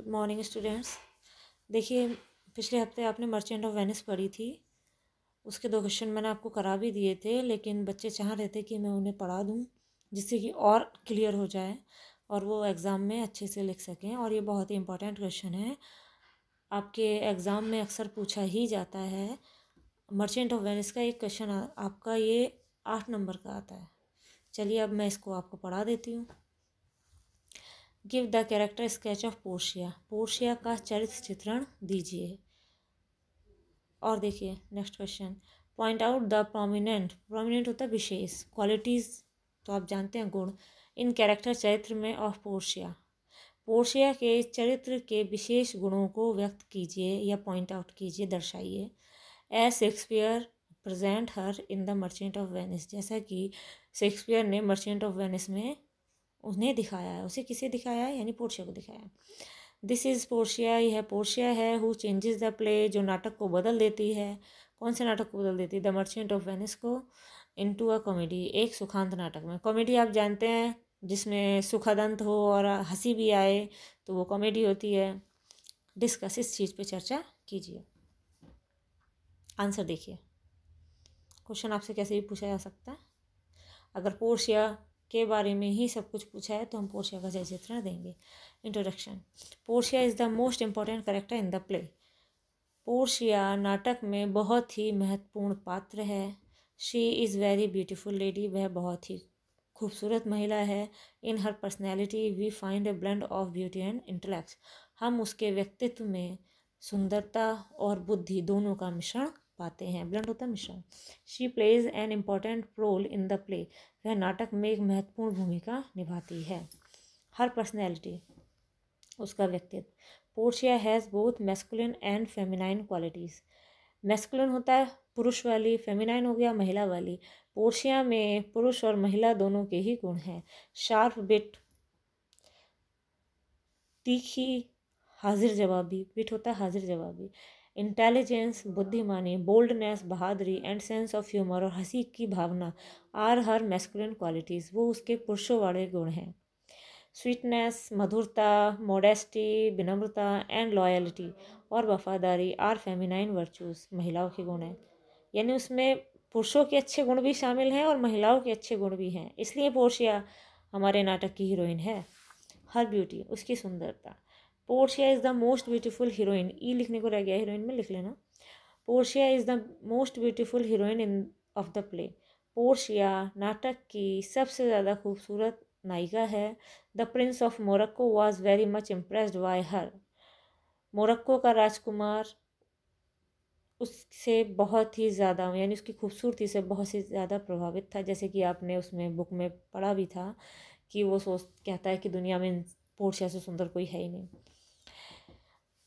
good morning students देखिए पिछले हफ्ते आपने मर्चेंट ऑफ वेनिस पढ़ी थी उसके दो क्वेश्चन मैंने आपको करा भी दिए थे लेकिन बच्चे चाह रहे थे कि मैं उन्हें पढ़ा दूँ जिससे कि और क्लियर हो जाए और वो एग्ज़ाम में अच्छे से लिख सकें और ये बहुत ही इंपॉर्टेंट क्वेश्चन है आपके एग्ज़ाम में अक्सर पूछा ही जाता है मर्चेंट ऑफ वेनिस का एक क्वेश्चन आपका ये आठ नंबर का आता है चलिए अब मैं इसको आपको पढ़ा देती हूँ give the character sketch of Portia Portia का चरित्र चित्रण दीजिए और देखिए next question point out the prominent prominent होता है विशेष क्वालिटीज़ तो आप जानते हैं गुण इन कैरेक्टर चरित्र में ऑफ पोर्शिया पोर्शिया के चरित्र के विशेष गुणों को व्यक्त कीजिए या पॉइंट आउट कीजिए दर्शाइए as Shakespeare present her in the Merchant of Venice जैसा कि शेक्सपियर ने मर्चेंट ऑफ वेनिस में उन्हें दिखाया है उसे किसे दिखाया है यानी पोर्शिया को दिखाया है दिस इज़ पोर्शिया यह पोर्शिया है हु चेंजेस द प्ले जो नाटक को बदल देती है कौन से नाटक को बदल देती है द मर्चेंट ऑफ वेनिस को इन टू अ कॉमेडी एक सुखांत नाटक में कॉमेडी आप जानते हैं जिसमें सुखदंत हो और हंसी भी आए तो वो कॉमेडी होती है डिस्कस इस चीज़ पे चर्चा कीजिए आंसर देखिए क्वेश्चन आपसे कैसे भी पूछा जा सकता है अगर पोर्शिया के बारे में ही सब कुछ पूछा है तो हम पोर्शिया का जय चित्रण देंगे introduction Portia is the most important character in the play Portia नाटक में बहुत ही महत्वपूर्ण पात्र है she is very beautiful lady वह बहुत ही खूबसूरत महिला है in her personality we find a blend of beauty and intellect हम उसके व्यक्तित्व में सुंदरता और बुद्धि दोनों का मिश्रण पाते हैं ब्लेंड होता है मिश्रण she plays an important role in the play वह नाटक में एक महत्वपूर्ण भूमिका निभाती है हर पर्सनैलिटी उसका व्यक्तित्व Portia has both masculine and feminine qualities masculine होता है पुरुष वाली फेमिनाइन हो गया महिला वाली पोर्शिया में पुरुष और महिला दोनों के ही गुण हैं शार्प बिट तीखी हाजिर जवाबी बिट होता है हाजिर जवाबी इंटेलिजेंस बुद्धिमानी बोल्डनेस बहादरी एंड सेंस ऑफ ह्यूमर और हंसी की भावना आर हर मैस्कुलिन क्वालिटीज़ वो उसके पुरुषों वाले गुण हैं स्वीटनेस मधुरता मोडेस्टी विनम्रता एंड लॉयल्टी और वफादारी आर फेमिनाइन वर्चूज़ महिलाओं के गुण हैं यानी उसमें पुरुषों के अच्छे गुण भी शामिल हैं और महिलाओं के अच्छे गुण भी हैं इसलिए पोर्शिया हमारे नाटक की हीरोइन है हर ब्यूटी उसकी सुंदरता Portia is the most beautiful heroine ई लिखने को रह गया हीरोइन में लिख लेना Portia is the most beautiful heroine in of the play Portia नाटक की सबसे ज़्यादा खूबसूरत नायिका है the prince of Morocco was very much impressed by her Morocco का राजकुमार उससे बहुत ही ज़्यादा यानी उसकी खूबसूरती से बहुत ही ज़्यादा प्रभावित था जैसे कि आपने उसमें बुक में पढ़ा भी था कि वो सोच कहता है कि दुनिया में पोर्शिया से सुंदर कोई है ही नहीं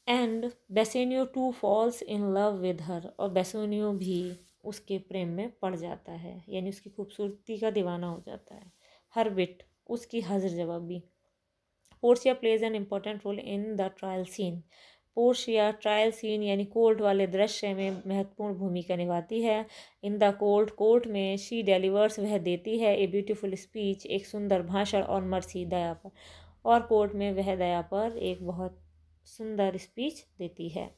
and Bassanio too falls in love with her और बेसोनियो भी उसके प्रेम में पड़ जाता है यानी उसकी खूबसूरती का दीवाना हो जाता है हर बिट उसकी हाजिर जवाबी Portia plays an important role in the trial scene Portia trial scene यानी कोर्ट वाले दृश्य में महत्वपूर्ण भूमिका निभाती है इन द कोर्ट कोर्ट में शी डेलीवर्स वह देती है ए ब्यूटीफुल स्पीच एक सुंदर भाषण और मर्सी दया पर और कोर्ट में वह दया पर एक बहुत सुंदर स्पीच देती है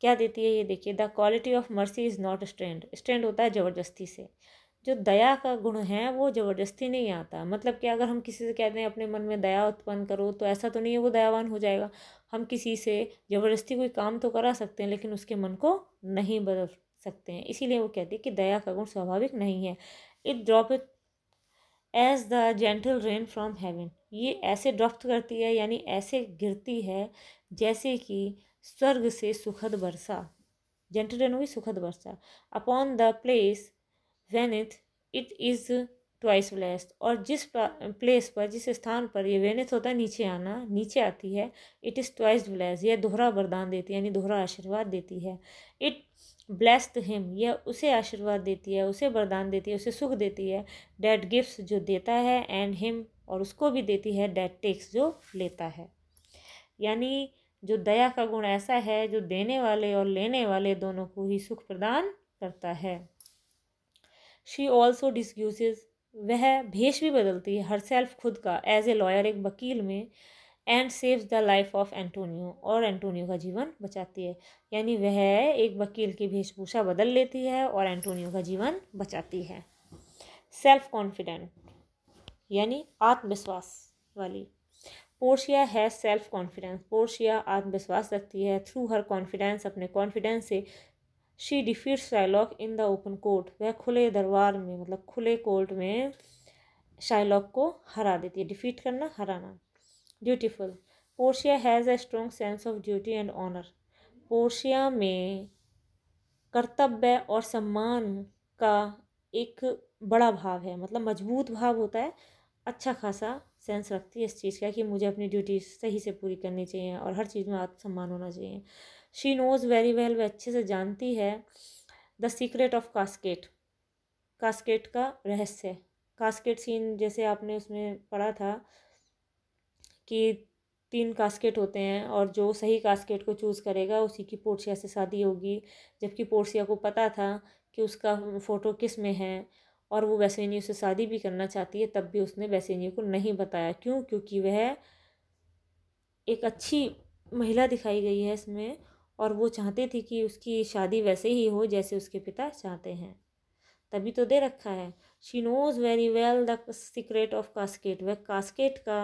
क्या देती है ये देखिए the quality of mercy is not strained strained होता है ज़बरदस्ती से जो दया का गुण है वो ज़बरदस्ती नहीं आता मतलब कि अगर हम किसी से कहते हैं अपने मन में दया उत्पन्न करो तो ऐसा तो नहीं है वो दयावान हो जाएगा हम किसी से ज़बरदस्ती कोई काम तो करा सकते हैं लेकिन उसके मन को नहीं बदल सकते हैं इसीलिए वो कहती है कि दया का गुण स्वाभाविक नहीं है it drop it as the gentle rain from heaven ये ऐसे ड्रॉप करती है यानी ऐसे गिरती है जैसे कि स्वर्ग से सुखद वर्षा जेंटल रेन हुई सुखद वर्षा upon the place when it it is twice blessed और जिस प्लेस पर जिस स्थान पर ये वेनेस होता है नीचे आना नीचे आती है इट इज़ ट्वाइस ब्लेस्ड यह दोहरा वरदान देती है यानी दोहरा आशीर्वाद देती है इट ब्लेस्ड हिम यह उसे आशीर्वाद देती है उसे वरदान देती है उसे सुख देती है डैट गिफ्ट जो देता है एंड हिम और उसको भी देती है डैट टेक्स जो लेता है यानी जो दया का गुण ऐसा है जो देने वाले और लेने वाले दोनों को ही सुख प्रदान करता है शी ऑल्सो डिस्क्यूज वह भेष भी बदलती है हर सेल्फ खुद का एज ए लॉयर एक वकील में and saves the life of Antonio और एंटोनियो का जीवन बचाती है यानी वह एक वकील की वेशभूषा बदल लेती है और एंटोनियो का जीवन बचाती है सेल्फ कॉन्फिडेंट यानी आत्मविश्वास वाली पोर्शिया है सेल्फ कॉन्फिडेंस पोर्शिया आत्मविश्वास रखती है थ्रू हर कॉन्फिडेंस अपने कॉन्फिडेंस से she defeats Shylock in the open court वह खुले दरबार में मतलब खुले कोर्ट में शाइलॉक को हरा देती है डिफीट करना हराना dutiful Portia has a strong sense of duty and honour Portia में कर्तव्य और सम्मान का एक बड़ा भाव है मतलब मजबूत भाव होता है अच्छा खासा सेंस रखती है इस चीज़ का कि मुझे अपनी ड्यूटी सही से पूरी करनी चाहिए और हर चीज़ में आत्मसम्मान होना चाहिए शी नोज़ वेरी वेल वह अच्छे से जानती है the secret of casket casket का रहस्य कास्केट सीन जैसे आपने उसमें पढ़ा था कि तीन कास्केट होते हैं और जो सही कास्केट को चूज़ करेगा उसी की पोर्सिया से शादी होगी जबकि पोर्सिया को पता था कि उसका फ़ोटो किस में है और वो वैसेनियो से शादी भी करना चाहती है तब भी उसने वैसेनियो को नहीं बताया क्यों क्योंकि वह एक अच्छी महिला दिखाई गई है इसमें और वो चाहती थी कि उसकी शादी वैसे ही हो जैसे उसके पिता चाहते हैं तभी तो दे रखा है she knows very well the secret of casket वह कास्केट का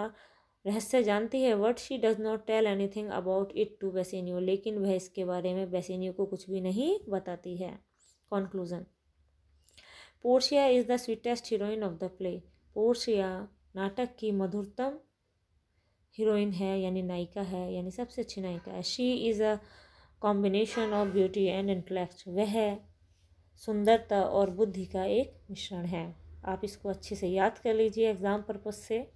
रहस्य जानती है but she does not tell anything about it to Bassanio लेकिन वह इसके बारे में बेसिनियो को कुछ भी नहीं बताती है conclusion Portia is the sweetest heroine of the play Portia नाटक की मधुरतम हीरोइन है यानी नायिका है यानी सबसे अच्छी नायिका है she is a combination of beauty and intellect वह सुंदरता और बुद्धि का एक मिश्रण है आप इसको अच्छे से याद कर लीजिए एग्ज़ाम पर्पज़ से